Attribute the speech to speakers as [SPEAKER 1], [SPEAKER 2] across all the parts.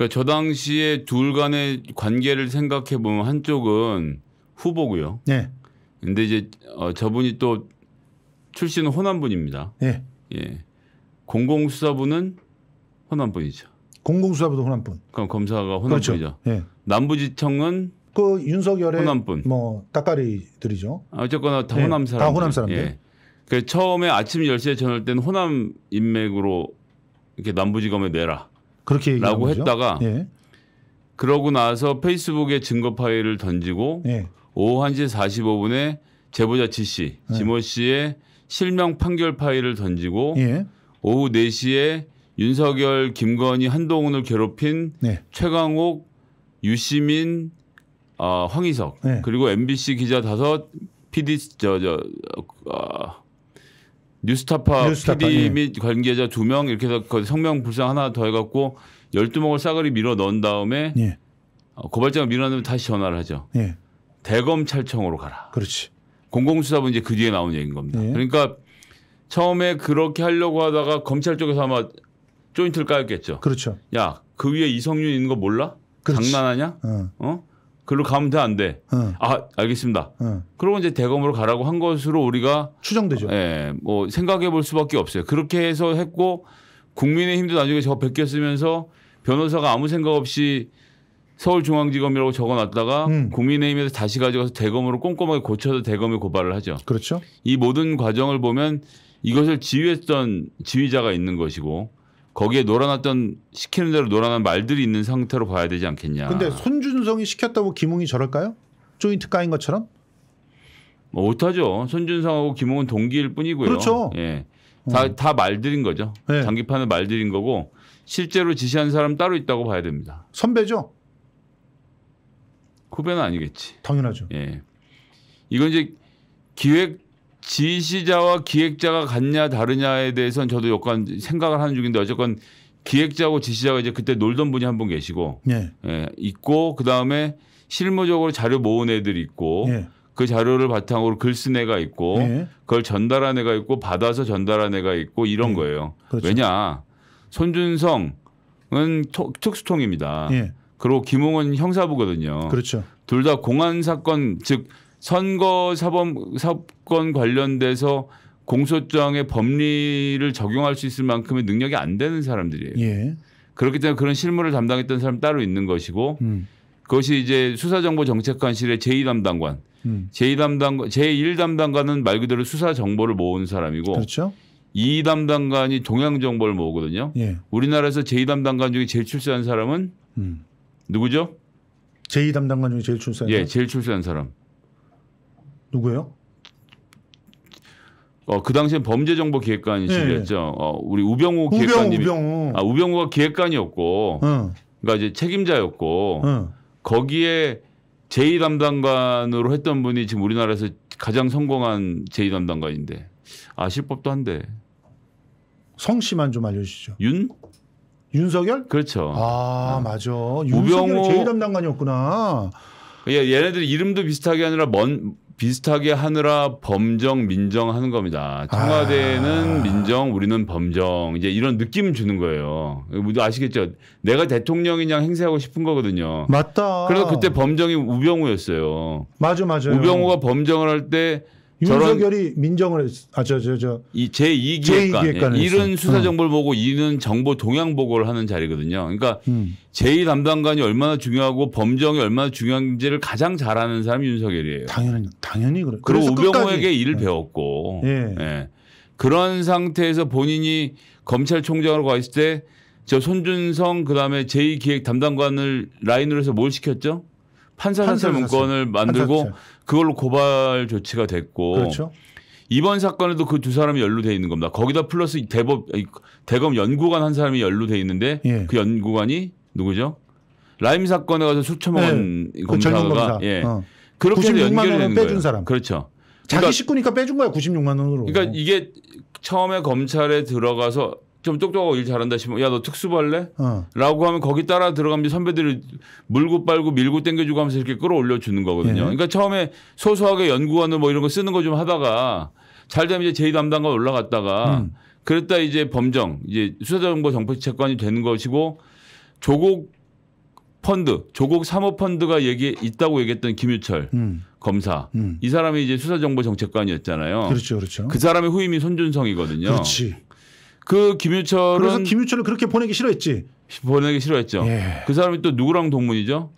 [SPEAKER 1] 그러니까 저 당시에 둘 간의 관계를 생각해 보면 한쪽은 후보고요. 네. 근데 이제 어, 저분이 또 출신은 호남 분입니다. 네. 예. 공공수사부는 호남 분이죠.
[SPEAKER 2] 공공수사부도 호남 분.
[SPEAKER 1] 그럼 검사가 호남 그렇죠. 분이죠. 예. 네. 남부지청은 그 윤석열의 호남
[SPEAKER 2] 분. 뭐 닭가리들이죠.
[SPEAKER 1] 아, 어쨌거나 다 네. 호남 사람. 다 호남 사람들. 예. 그 처음에 아침 10시에 전할 때는 호남 인맥으로 이렇게 남부지검에 내라.
[SPEAKER 2] 그렇게 라고 거죠? 했다가 예.
[SPEAKER 1] 그러고 나서 페이스북에 증거 파일을 던지고 예. 오후 1시 45분에 제보자 지 씨, 예. 지모 씨의 실명 판결 파일을 던지고 예. 오후 4시에 윤석열, 김건희, 한동훈을 괴롭힌 네. 최강욱, 유시민, 어, 황희석 네. 그리고 MBC 기자 다섯 PD 저 저, 어, 뉴스타파, 뉴스타파 PD 예. 및 관계자 두 명 이렇게 해서 성명 불상 하나 더해갖고 열두 명을 싸그리 밀어 넣은 다음에 예. 어, 고발장을 밀어 넣으면 다시 전화를 하죠. 예. 대검찰청으로 가라. 그렇지. 공공수사부 이제 그 뒤에 나온 얘기인 겁니다. 예. 그러니까 처음에 그렇게 하려고 하다가 검찰 쪽에서 아마 조인트를 까였겠죠. 그렇죠. 야, 그 위에 이성윤 있는 거 몰라? 그렇지. 장난하냐? 어? 어? 글로 가면 돼, 안 돼? 어. 아, 알겠습니다. 어. 그러고 이제 대검으로 가라고 한 것으로 우리가 추정되죠. 예, 뭐 생각해 볼 수밖에 없어요. 그렇게 해서 했고 국민의힘도 나중에 저벗 베꼈으면서 변호사가 아무 생각 없이 서울중앙지검이라고 적어놨다가 음. 국민의힘에서 다시 가져가서 대검으로 꼼꼼하게 고쳐서 대검에 고발을 하죠. 그렇죠. 이 모든 과정을 보면 이것을 지휘했던 지휘자가 있는 것이고 거기에 놀아놨던 시키는 대로 놀아난 말들이 있는 상태로 봐야 되지 않겠냐. 근데
[SPEAKER 2] 손준성이 시켰다고 김웅이 저럴까요? 조인트 까인 것처럼?
[SPEAKER 1] 뭐 못하죠. 손준성하고 김웅은 동기일 뿐이고요. 그렇죠. 예. 어. 다, 어. 다 말들인 거죠. 네. 장기판은 말들인 거고 실제로 지시한 사람 따로 있다고 봐야 됩니다. 선배죠? 후배는 아니겠지. 당연하죠. 예. 이건 이제 기획 지시자와 기획자가 같냐 다르냐에 대해서는 저도 약간 생각을 하는 중인데 어쨌건 기획자하고 지시자가 이제 그때 놀던 분이 한 분 계시고 예. 예. 있고 그다음에 실무적으로 자료 모은 애들 이 있고 예. 그 자료를 바탕으로 글 쓴 애가 있고 예. 그걸 전달한 애가 있고 받아서 전달한 애가 있고 이런 예. 거예요. 그렇죠. 왜냐 손준성은 토, 특수통입니다. 예. 그리고 김홍은 형사부거든요. 그렇죠. 둘 다 공안 사건 즉 선거 사범 사건 관련돼서 공소장의 법리를 적용할 수 있을 만큼의 능력이 안 되는 사람들이에요. 예. 그렇기 때문에 그런 실무를 담당했던 사람 따로 있는 것이고 음. 그것이 이제 수사정보정책관실의 제2담당관, 음. 제2담당 제1담당관은 말 그대로 수사 정보를 모은 사람이고 그렇죠. 2담당관이 동향 정보를 모으거든요. 예. 우리나라에서 제2담당관 중에 제일 출세한 사람은 음. 누구죠?
[SPEAKER 2] 제2담당관 중에 제일 출세한 예,
[SPEAKER 1] 제일 출세한 사람. 누구예요? 어, 그 당시엔 범죄정보기획관이시겠죠. 네. 어, 우리 우병우, 기획관님. 우병우. 아, 우병우가 기획관이었고, 응. 그러니까 이제 책임자였고, 응. 거기에 제2담당관으로 했던 분이 지금 우리나라에서 가장 성공한 제2담당관인데, 아실 법도 한데.
[SPEAKER 2] 성씨만 좀 알려주시죠. 윤? 윤석열? 그렇죠. 아, 아. 맞아. 우병우 제2담당관이었구나.
[SPEAKER 1] 예, 얘네들 이름도 비슷하게 하느라먼 비슷하게 하느라 범정 민정 하는 겁니다. 청와대는 아... 민정, 우리는 범정 이제 이런 느낌 주는 거예요. 모두 아시겠죠? 내가 대통령이냐 행세하고 싶은 거거든요.
[SPEAKER 2] 맞다. 그래서 그때
[SPEAKER 1] 범정이 우병우였어요. 맞아 맞아. 우병우가 범정을 할때 윤석열이
[SPEAKER 2] 민정을 아저 저 저
[SPEAKER 1] 이제 2기획관 일은 예, 수사 어. 정보를 보고 이는 정보 동향 보고를 하는 자리거든요. 그러니까 음. 제2 담당관이 얼마나 중요하고 범정이 얼마나 중요한지를 가장 잘아는 사람이 윤석열이에요.
[SPEAKER 2] 당연히 당연히 그래. 그리고 우병우에게
[SPEAKER 1] 일을 네. 배웠고 예. 예. 그런 상태에서 본인이 검찰총장으로 가 있을 때 저 손준성 그다음에 제2기획 담당관을 라인으로 해서 뭘 시켰죠? 판사사설 문건을 만들고 판사사 그걸로 고발 조치가 됐고 그렇죠. 이번 사건에도 그 두 사람이 연루돼 있는 겁니다. 거기다 플러스 대법 대검 연구관 한 사람이 연루돼 있는데 예. 그 연구관이 누구죠? 라임 사건에 가서 수천만원 네. 그 검사가 검사. 예. 어. 그렇게 연결되는 거예요. 사람. 그렇죠. 자기 그러니까,
[SPEAKER 2] 식구니까 빼준 거야 96만 원으로. 그러니까
[SPEAKER 1] 이게 처음에 검찰에 들어가서 좀 똑똑하고 일 잘한다 싶으면 야 너 특수발래? 어. 라고 하면 거기 따라 들어가면 선배들이 물고 빨고 밀고 땡겨주고 하면서 이렇게 끌어올려 주는 거거든요. 예. 그러니까 처음에 소소하게 연구원을 뭐 이런 거 쓰는 거 좀 하다가 잘 되면 이제 제이 담당관 올라갔다가 음. 그랬다 이제 범정 이제 수사정보 정책관이 되는 것이고 조국 펀드 조국 사모펀드가 얘기 있다고 얘기했던 김유철 음. 검사 음. 이 사람이 이제 수사정보 정책관이었잖아요. 그렇죠, 그렇죠. 그 사람의 후임이 손준성이거든요. 그렇지. 그 김유철은 그래서
[SPEAKER 2] 김유철을 그렇게 보내기 싫어했지.
[SPEAKER 1] 보내기 싫어했죠. 예. 그 사람이 또 누구랑 동문이죠?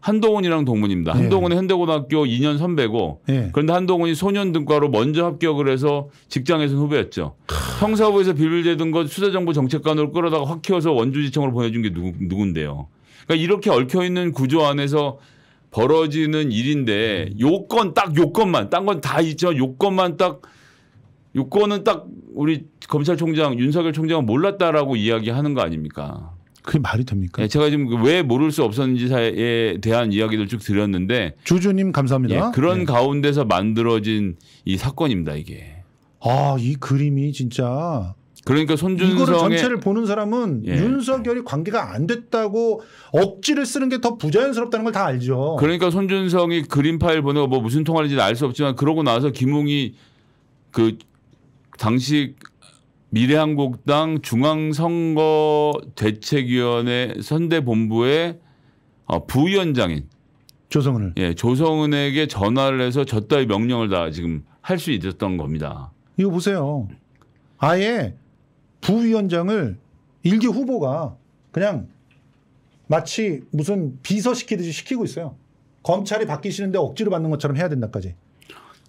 [SPEAKER 1] 한동훈이랑 동문입니다. 예. 한동훈은 현대고등학교 2년 선배고 예. 그런데 한동훈이 소년등과로 먼저 합격을 해서 직장에서 후배였죠. 형사부에서 비빌대던것 수사정보 정책관으로 끌어다가 확 키워서 원주지청으로 보내준 게 누구, 누군데요. 그러니까 이렇게 얽혀 있는 구조 안에서 벌어지는 일인데 음. 요건 딱 요건만 딴 건 다있죠 요건만 딱 요거는 딱 우리 검찰총장 윤석열 총장은 몰랐다라고 이야기하는 거 아닙니까?
[SPEAKER 2] 그게 말이 됩니까?
[SPEAKER 1] 예, 제가 지금 그 왜 모를 수 없었는지에 대한 이야기를 쭉 드렸는데
[SPEAKER 2] 주주님 감사합니다. 예, 그런 네.
[SPEAKER 1] 가운데서 만들어진 이 사건입니다 이게.
[SPEAKER 2] 아 이 그림이 진짜.
[SPEAKER 1] 그러니까 손준성이 전체를
[SPEAKER 2] 보는 사람은 예. 윤석열이 관계가 안 됐다고 억지를 쓰는 게 더 부자연스럽다는 걸 다 알죠.
[SPEAKER 1] 그러니까 손준성이 그림 파일 보내고 뭐 무슨 통화인지 알 수 없지만 그러고 나서 김웅이 그 당시 미래한국당 중앙선거대책위원회 선대본부의 어, 부위원장인 조성은을 예 조성은에게 전화를 해서 저 따위 명령을 다 지금 할 수 있었던 겁니다.
[SPEAKER 2] 이거 보세요. 아예 부위원장을 일개 후보가 그냥 마치 무슨 비서 시키듯이 시키고 있어요. 검찰이 바뀌시는데 억지로 받는 것처럼 해야 된다까지.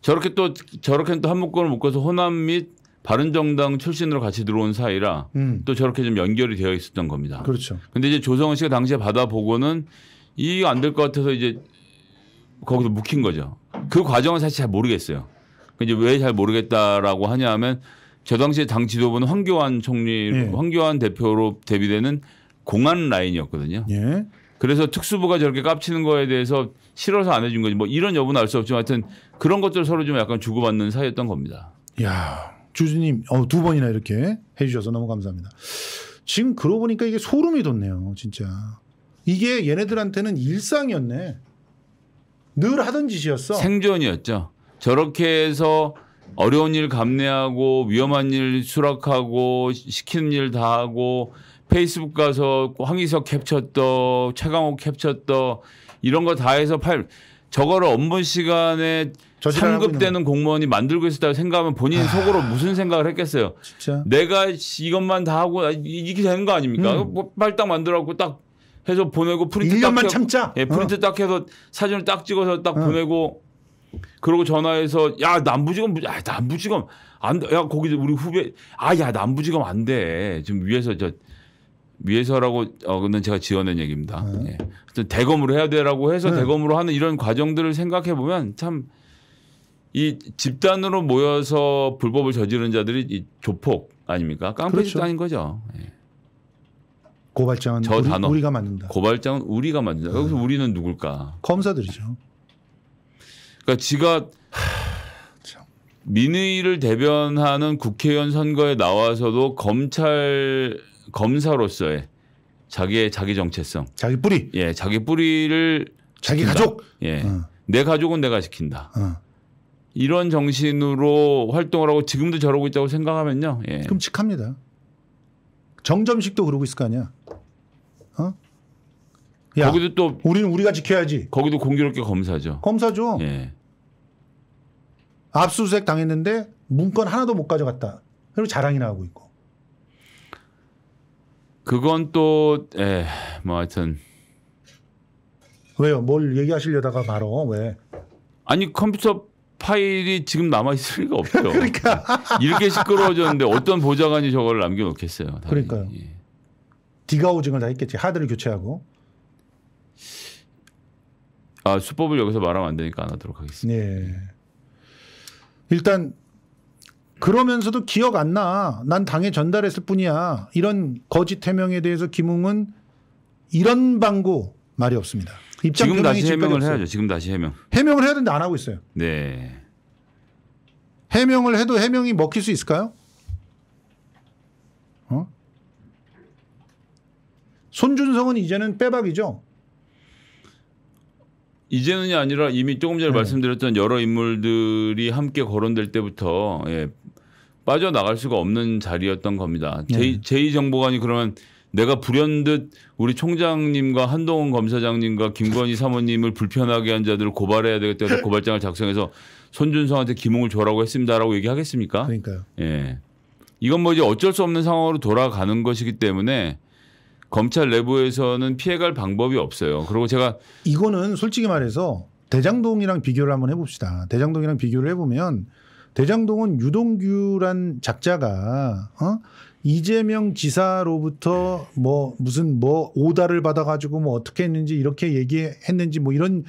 [SPEAKER 1] 저렇게 또 저렇게 또 한묶음을 묶어서 호남 및 바른정당 출신으로 같이 들어온 사이라 음. 또 저렇게 좀 연결이 되어 있었던 겁니다. 그렇죠. 근데 이제 조성은 씨가 당시에 받아보고는 이거 안될 것 같아서 이제 거기서 묵힌 거죠. 그 과정은 사실 잘 모르겠어요. 그 이제 왜 잘 모르겠다라고 하냐면 저 당시에 당 지도부는 황교안 총리, 예. 황교안 대표로 대비되는 공안 라인이었거든요. 예. 그래서 특수부가 저렇게 깝치는 거에 대해서 싫어서 안 해준 거지 뭐 이런 여부는 알 수 없지만 하여튼 그런 것들 서로 좀 약간 주고받는 사이였던 겁니다.
[SPEAKER 2] 야 주주님 어, 두 번이나 이렇게 해주셔서 너무 감사합니다. 지금 그러고 보니까 이게 소름이 돋네요, 진짜. 이게 얘네들한테는 일상이었네. 늘 하던 짓이었어.
[SPEAKER 1] 생존이었죠. 저렇게 해서 어려운 일 감내하고 위험한 일 수락하고 시키는 일 다 하고 페이스북 가서 황희석 캡처 떠 최강욱 캡처 떠 이런 거 다 해서 팔저거 업무 시간에 상급 되는 공무원이 만들고 있었다고 생각하면 본인 아... 속으로 무슨 생각을 했겠어요. 진짜? 내가 이것만 다 하고 아, 이게 렇 되는 거 아닙니까? 음. 뭐 빨딱 만들어갖고 딱 해서 보내고 프린트 1년만 딱 참자. 예, 프린트 어. 딱 해서 사진을 딱 찍어서 딱 어. 보내고 그러고 전화해서 야 남부지검 야 남부지검 안야 거기 우리 후배 아야 남부지검 안 돼 지금 위에서 저 위에서라고 어는 제가 지어낸 얘기입니다. 네. 예. 대검으로 해야 되라고 해서 네. 대검으로 하는 이런 과정들을 생각해 보면 참이 집단으로 모여서 불법을 저지른 자들이 이 조폭 아닙니까? 깡패 그렇죠. 집단인 거죠. 예.
[SPEAKER 2] 고발장은 저 우리, 단어. 우리가 만든다.
[SPEAKER 1] 고발장은 우리가 만든다. 여기서 네. 우리는 누굴까?
[SPEAKER 2] 검사들이죠.
[SPEAKER 1] 그러니까 지가 하... 민의를 대변하는 국회의원 선거에 나와서도 검찰 검사로서의 자기의 자기 정체성, 자기 뿌리, 예, 자기 뿌리를 자기 시킨다. 가족, 예, 어. 내 가족은 내가 시킨다 어. 이런 정신으로 활동을 하고 지금도 저러고 있다고 생각하면요. 예.
[SPEAKER 2] 끔찍합니다. 정점식도 그러고 있을 거 아니야. 어?
[SPEAKER 1] 야, 거기도 또 우리는 우리가 지켜야지. 거기도 공교롭게 검사죠.
[SPEAKER 2] 검사죠. 예. 압수수색 당했는데 문건 하나도 못 가져갔다. 그리고 자랑이나 하고 있고.
[SPEAKER 1] 그건 또, 예, 뭐 하여튼.
[SPEAKER 2] 왜요? 뭘 얘기하시려다가 바로 왜?
[SPEAKER 1] 아니 컴퓨터 파일이 지금 남아 있을 리가 없죠. 그러니까 네. 이렇게 시끄러워졌는데 어떤 보좌관이 저걸 남겨놓겠어요. 당연히.
[SPEAKER 2] 그러니까요. 예. 디가우징을 다 했겠지. 하드를 교체하고.
[SPEAKER 1] 아 수법을 여기서 말하면 안 되니까 안 하도록
[SPEAKER 2] 하겠습니다. 네. 일단 그러면서도 기억 안 나. 난 당에 전달했을 뿐이야. 이런 거짓 해명에 대해서 김웅은 이런 방구 말이 없습니다. 입장 지금 다시 해명을 해야죠.
[SPEAKER 1] 지금 다시 해명.
[SPEAKER 2] 해명을 해야 되는데 안 하고 있어요.
[SPEAKER 1] 네.
[SPEAKER 2] 해명을 해도 해명이 먹힐 수 있을까요? 어? 손준성은 이제는 빼박이죠.
[SPEAKER 1] 이제는이 아니라 이미 조금 전에 네. 말씀드렸던 여러 인물들이 함께 거론될 때부터 예, 빠져나갈 수가 없는 자리였던 겁니다. 네. 제2 정보관이 그러면 내가 불현듯 우리 총장님과 한동훈 검사장님과 김건희 사모님을 불편하게 한 자들을 고발해야 되겠다 해서 고발장을 작성해서 손준성한테 기몽을 줘라고 했습니다라고 얘기하겠습니까? 그러니까요. 예. 이건 뭐 이제 어쩔 수 없는 상황으로 돌아가는 것이기 때문에 검찰 내부에서는 피해갈 방법이 없어요. 그리고 제가
[SPEAKER 2] 이거는 솔직히 말해서 대장동이랑 비교를 한번 해봅시다. 대장동이랑 비교를 해보면 대장동은 유동규란 작자가 어? 이재명 지사로부터 뭐 무슨 뭐 오다를 받아가지고 뭐 어떻게 했는지 이렇게 얘기했는지 뭐 이런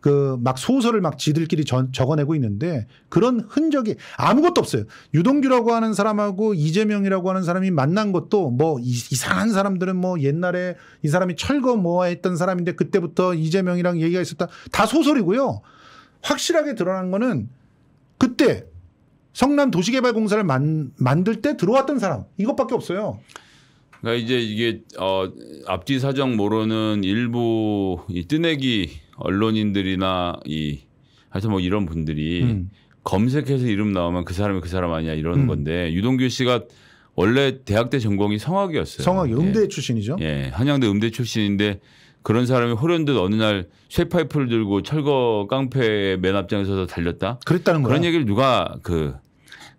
[SPEAKER 2] 그 막 소설을 막 지들끼리 저, 적어내고 있는데 그런 흔적이 아무것도 없어요. 유동규라고 하는 사람하고 이재명이라고 하는 사람이 만난 것도 뭐 이, 이상한 사람들은 뭐 옛날에 이 사람이 철거 뭐 했던 사람인데 그때부터 이재명이랑 얘기가 있었다. 다 소설이고요. 확실하게 드러난 거는 그때 성남 도시개발공사를 만, 만들 때 들어왔던 사람 이것밖에 없어요.
[SPEAKER 1] 그러니까 이제 이게 어, 앞뒤 사정 모르는 일부 이 뜨내기 언론인들이나 이 하여튼 뭐 이런 분들이 음. 검색해서 이름 나오면 그 사람이 그 사람 아니야 이러는 음. 건데 유동규 씨가 원래 대학 때 전공이 성악이었어요. 성악 예. 음대 예. 출신이죠. 예, 한양대 음대 출신인데 그런 사람이 호련듯 어느 날 쇠파이프를 들고 철거 깡패 맨 앞장에 서서 달렸다. 그랬다는 거야. 그런 얘기를 누가 그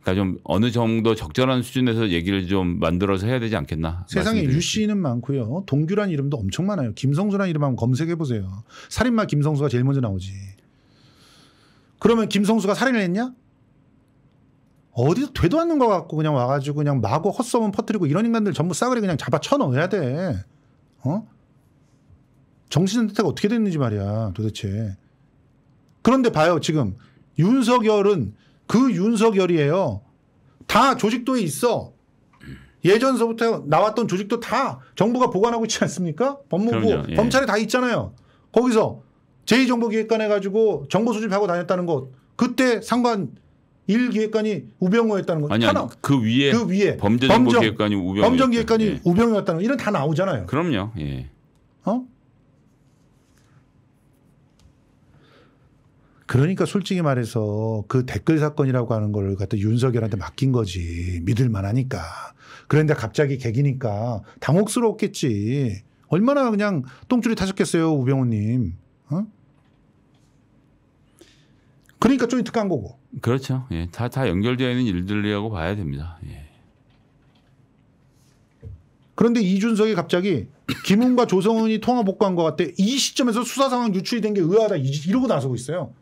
[SPEAKER 1] 그러니까 좀 어느 정도 적절한 수준에서 얘기를 좀 만들어서 해야 되지 않겠나. 세상에 유
[SPEAKER 2] 씨는 많고요. 동규란 이름도 엄청 많아요. 김성수란 이름 한번 검색해 보세요. 살인마 김성수가 제일 먼저 나오지. 그러면 김성수가 살인을 했냐? 어디서 되도 않는 것 같고 그냥 와가지고 그냥 마구 헛소문 퍼뜨리고 이런 인간들 전부 싸그리 그냥 잡아 쳐넣어야 돼. 어? 정신 상태가 어떻게 됐는지 말이야 도대체. 그런데 봐요 지금 윤석열은 그 윤석열이에요. 다 조직도에 있어. 예전서부터 나왔던 조직도 다 정부가 보관하고 있지 않습니까? 법무부, 그럼요, 예. 검찰에 다 있잖아요. 거기서 제2정보기획관 해가지고 정보 수집하고 다녔다는 것. 그때 상관 1기획관이 우병우였다는 것. 아니, 아니,
[SPEAKER 1] 그 위에, 그 위에 범죄정보기획관이 우병우. 범정기획관이 예.
[SPEAKER 2] 우병우였다는 것. 이런 다 나오잖아요.
[SPEAKER 1] 그럼요. 예.
[SPEAKER 2] 어? 그러니까 솔직히 말해서 그 댓글 사건이라고 하는 걸 갖다 윤석열한테 맡긴 거지. 믿을 만하니까. 그런데 갑자기 객이니까 당혹스러웠겠지. 얼마나 그냥 똥줄이 타셨겠어요, 우병우님. 어? 그러니까 좀 특한 거고.
[SPEAKER 1] 그렇죠. 예. 다, 다 연결되어 있는 일들이라고 봐야 됩니다. 예.
[SPEAKER 2] 그런데 이준석이 갑자기 김웅과 조성은이 통화 복구한 것 같아. 이 시점에서 수사 상황 유출이 된 게 의아하다. 이러고 나서고 있어요.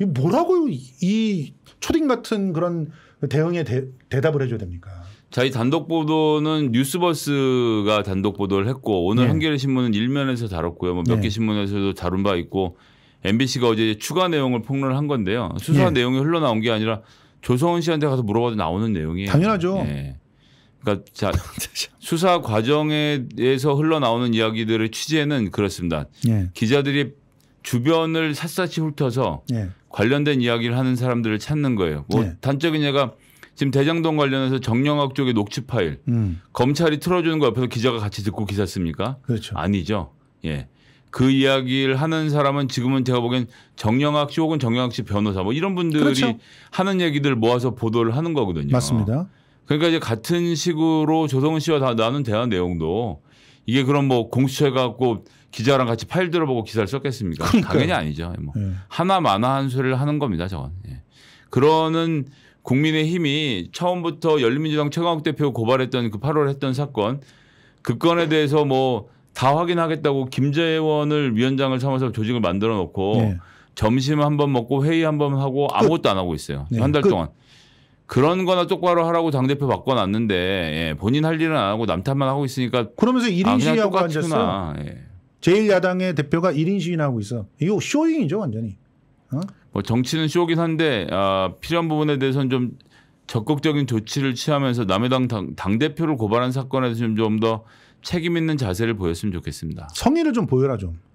[SPEAKER 2] 이 뭐라고 이 초딩 같은 그런 대응에 대, 대답을 해줘야 됩니까?
[SPEAKER 1] 저희 단독 보도는 뉴스버스가 단독 보도를 했고 오늘 네. 한겨레 신문은 일면에서 다뤘고요. 뭐 몇개 네. 예. 신문에서도 다룬 바 있고 MBC가 어제 추가 내용을 폭로를 한 건데요. 수사 네. 내용이 흘러나온 게 아니라 조성은 씨한테 가서 물어봐도 나오는 내용이에요. 당연하죠. 네. 그러니까 자, 수사 과정에 대해서 흘러나오는 이야기들의 취재는 그렇습니다. 기자들이 주변을 샅샅이 훑어서 관련된 이야기를 하는 사람들을 찾는 거예요. 뭐 네. 단적인 예가 지금 대장동 관련해서 정영학 쪽의 녹취 파일 음. 검찰이 틀어주는 거 옆에서 기자가 같이 듣고 기사 씁니까? 그렇죠. 아니죠. 예. 그 이야기를 하는 사람은 지금은 제가 보기엔 정영학 씨 혹은 정영학 씨 변호사 뭐 이런 분들이 그렇죠. 하는 얘기들 모아서 보도를 하는 거거든요. 맞습니다. 그러니까 이제 같은 식으로 조성은 씨와 다 나눈 대화 내용도 이게 그럼 뭐 공수처 갖고 기자랑 같이 파일 들어보고 기사를 썼겠습니까? 그러니까요. 당연히 아니죠. 뭐 네. 하나 만화 한 소리를 하는 겁니다. 저건. 예. 그러는 국민의 힘이 처음부터 열린민주당 최강욱 대표 고발했던 그 8월 했던 사건 그 건에 대해서 뭐 다 확인하겠다고 김재원을 위원장을 삼아서 조직을 만들어 놓고 네. 점심 한 번 먹고 회의 한 번 하고 아무것도 안 하고 있어요. 네. 한달 예. 동안. 그런 거나 똑바로 하라고 당대표 바꿔놨는데 예, 본인 할 일은 안 하고 남탓만 하고 있으니까 그러면서 1인 아, 시위하고 앉았어. 예.
[SPEAKER 2] 제일야당의 대표가 1인 시위하고 있어. 이거 쇼잉이죠 완전히. 어?
[SPEAKER 1] 뭐 정치는 쇼긴 한데 아, 필요한 부분에 대해서는 좀 적극적인 조치를 취하면서 남의 당, 당, 당대표를 고발한 사건에 대해서 좀더 좀 책임 있는 자세를 보였으면 좋겠습니다.
[SPEAKER 2] 성의를 좀 보여라 좀.